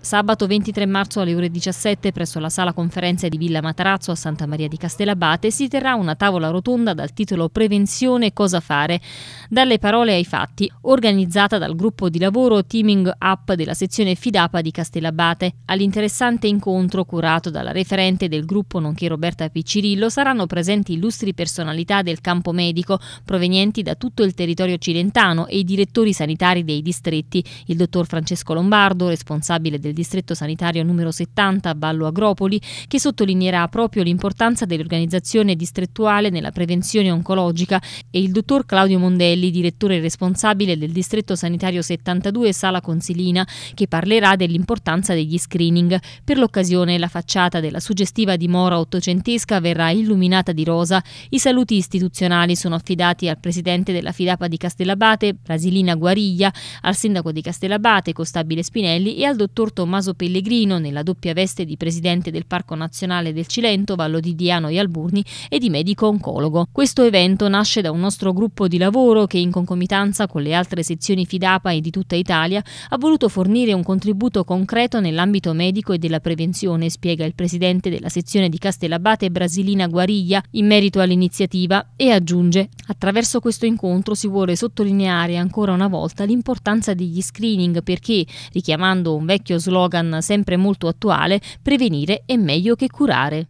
Sabato 23 marzo alle ore 17 presso la sala conferenze di Villa Matarazzo a Santa Maria di Castellabate si terrà una tavola rotonda dal titolo Prevenzione cosa fare, dalle parole ai fatti, organizzata dal gruppo di lavoro Teaming Up della sezione Fidapa di Castellabate. All'interessante incontro curato dalla referente del gruppo nonché Roberta Piccirillo saranno presenti illustri personalità del campo medico provenienti da tutto il territorio occidentano e i direttori sanitari dei distretti, il dottor Francesco Lombardo, responsabile del del distretto sanitario numero 70 a Vallo Agropoli, che sottolineerà proprio l'importanza dell'organizzazione distrettuale nella prevenzione oncologica e il dottor Claudio Mondelli, direttore responsabile del distretto sanitario 72 Sala Consilina, che parlerà dell'importanza degli screening. Per l'occasione la facciata della suggestiva dimora ottocentesca verrà illuminata di rosa. I saluti istituzionali sono affidati al presidente della Fidapa di Castellabate, Brasilina Guariglia, al sindaco di Castellabate, Costabile Spinelli e al dottor Tommaso Pellegrino nella doppia veste di presidente del Parco Nazionale del Cilento, Vallo di Diano e Alburni e di medico oncologo. Questo evento nasce da un nostro gruppo di lavoro che in concomitanza con le altre sezioni FIDAPA e di tutta Italia ha voluto fornire un contributo concreto nell'ambito medico e della prevenzione, spiega il presidente della sezione di Castellabate Brasilina Guariglia in merito all'iniziativa e aggiunge attraverso questo incontro si vuole sottolineare ancora una volta l'importanza degli screening perché, richiamando un vecchio slogan slogan sempre molto attuale, prevenire è meglio che curare.